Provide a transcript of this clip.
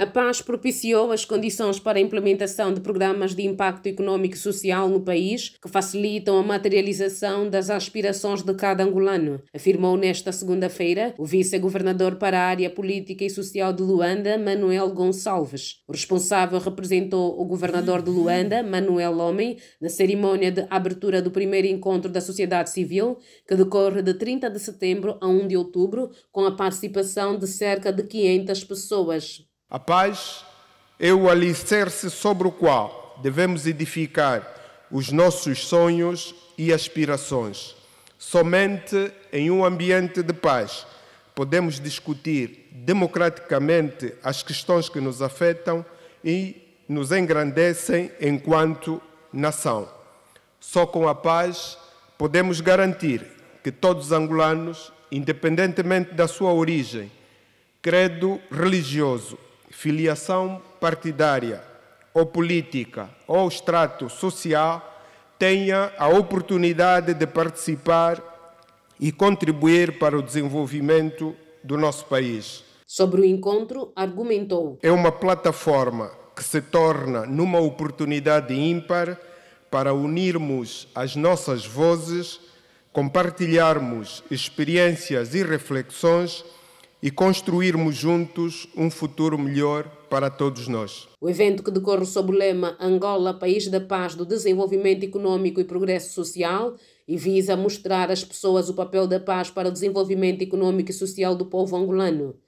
A paz propiciou as condições para a implementação de programas de impacto econômico e social no país que facilitam a materialização das aspirações de cada angolano, afirmou nesta segunda-feira o vice-governador para a área política e social de Luanda, Manuel Gonçalves. O responsável representou o governador de Luanda, Manuel Homem, na cerimônia de abertura do primeiro encontro da sociedade civil, que decorre de 30 de setembro a 1 de outubro, com a participação de cerca de 500 pessoas. A paz é o alicerce sobre o qual devemos edificar os nossos sonhos e aspirações. Somente em um ambiente de paz podemos discutir democraticamente as questões que nos afetam e nos engrandecem enquanto nação. Só com a paz podemos garantir que todos os angolanos, independentemente da sua origem, credo religioso, filiação partidária ou política ou extrato social tenha a oportunidade de participar e contribuir para o desenvolvimento do nosso país. Sobre o encontro, argumentou: É uma plataforma que se torna numa oportunidade ímpar para unirmos as nossas vozes, compartilharmos experiências e reflexões e construirmos juntos um futuro melhor para todos nós. O evento que decorre sob o lema Angola, País da Paz, do Desenvolvimento Econômico e Progresso Social, e visa mostrar às pessoas o papel da paz para o desenvolvimento econômico e social do povo angolano.